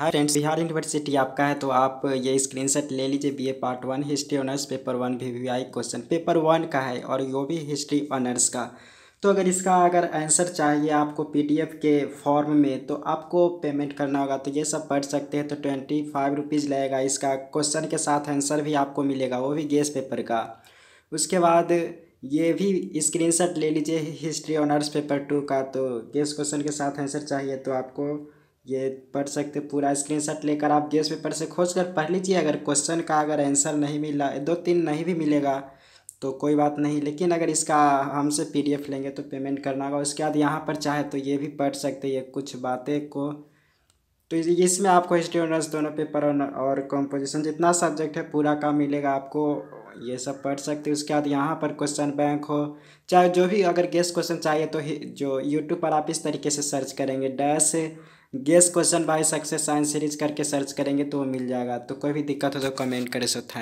hi friends Bihar university आपका है तो आप ये स्क्रीनशॉट ले लीजिए BA part one history honours paper one VVI question paper one का है और यो भी हिस्ट्री ऑनर्स का तो अगर इसका अगर आंसर चाहिए आपको पीडीएफ के फॉर्म में तो आपको पेमेंट करना होगा तो ये सब पढ़ सकते हैं तो ट्वेंटी फाइव रुपीज़ लगेगा इसका क्वेश्चन के साथ आंसर भी आपको मिलेगा वो भी गेस पेपर का उसके बाद ये भी स्क्रीनशॉट ले लीजिए हिस्ट्री ऑनर्स पेपर टू का तो गेस क्वेश्चन के साथ आंसर चाहिए तो आपको ये पढ़ सकते पूरा स्क्रीनशॉट लेकर आप गेस पेपर से खोज कर पढ़ लीजिए अगर क्वेश्चन का अगर आंसर नहीं मिला दो तीन नहीं भी मिलेगा तो कोई बात नहीं लेकिन अगर इसका हमसे पीडीएफ लेंगे तो पेमेंट करना होगा उसके बाद यहाँ पर चाहे तो ये भी पढ़ सकते ये कुछ बातें को तो इसमें आपको हिस्ट्री ऑनर्स दोनों पेपर और कंपोजिशन जितना सब्जेक्ट है पूरा का मिलेगा आपको ये सब पढ़ सकते हो उसके बाद यहाँ पर क्वेश्चन बैंक हो चाहे जो भी अगर गेस क्वेश्चन चाहिए तो जो यूट्यूब पर आप इस तरीके से सर्च करेंगे dash guess question by success science series करके सर्च करेंगे तो वो मिल जाएगा तो कोई भी दिक्कत हो तो कमेंट करें सो थैंक